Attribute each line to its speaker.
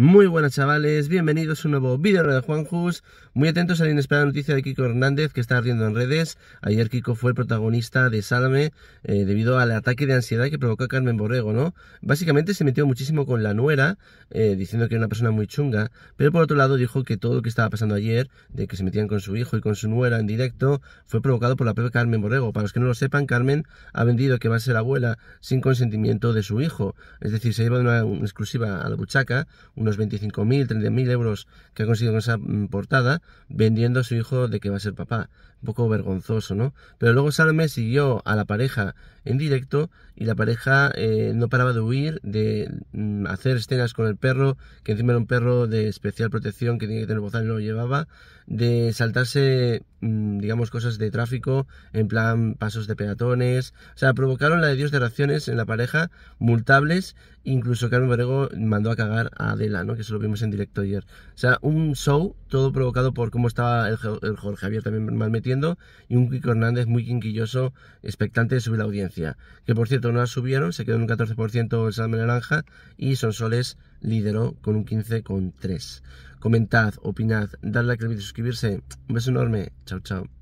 Speaker 1: Muy buenas chavales, bienvenidos a un nuevo vídeo de Juan Juanjus. Muy atentos a la inesperada noticia de Kiko Hernández que está ardiendo en redes. Ayer Kiko fue el protagonista de Sálame eh, debido al ataque de ansiedad que provocó Carmen Borrego, ¿no? Básicamente se metió muchísimo con la nuera, eh, diciendo que era una persona muy chunga, pero por otro lado dijo que todo lo que estaba pasando ayer, de que se metían con su hijo y con su nuera en directo, fue provocado por la propia Carmen Borrego. Para los que no lo sepan, Carmen ha vendido que va a ser abuela sin consentimiento de su hijo. Es decir, se lleva una, exclusiva a la buchaca, una 25.000, 30.000 euros que ha conseguido con esa mm, portada vendiendo a su hijo de que va a ser papá. Un poco vergonzoso, ¿no? Pero luego Salme siguió a la pareja en directo y la pareja eh, no paraba de huir, de mm, hacer escenas con el perro, que encima era un perro de especial protección que tenía que tener bozal y no lo llevaba, de saltarse Mm, digamos, cosas de tráfico, en plan pasos de peatones. O sea, provocaron la de Dios de reacciones en la pareja, multables. Incluso Carmen Borrego mandó a cagar a Adela, Que eso lo vimos en directo ayer. O sea, un show todo provocado por cómo estaba el, Jorge Javier también mal metiendo y un Kiko Hernández muy quinquilloso, expectante de subir la audiencia. Que por cierto, no la subieron, se quedó en un 14% el Salme Naranja y soles Lídero con un 15,3. Comentad, opinad, dadle a like al vídeo, suscribirse. Un beso enorme. Chao, chao.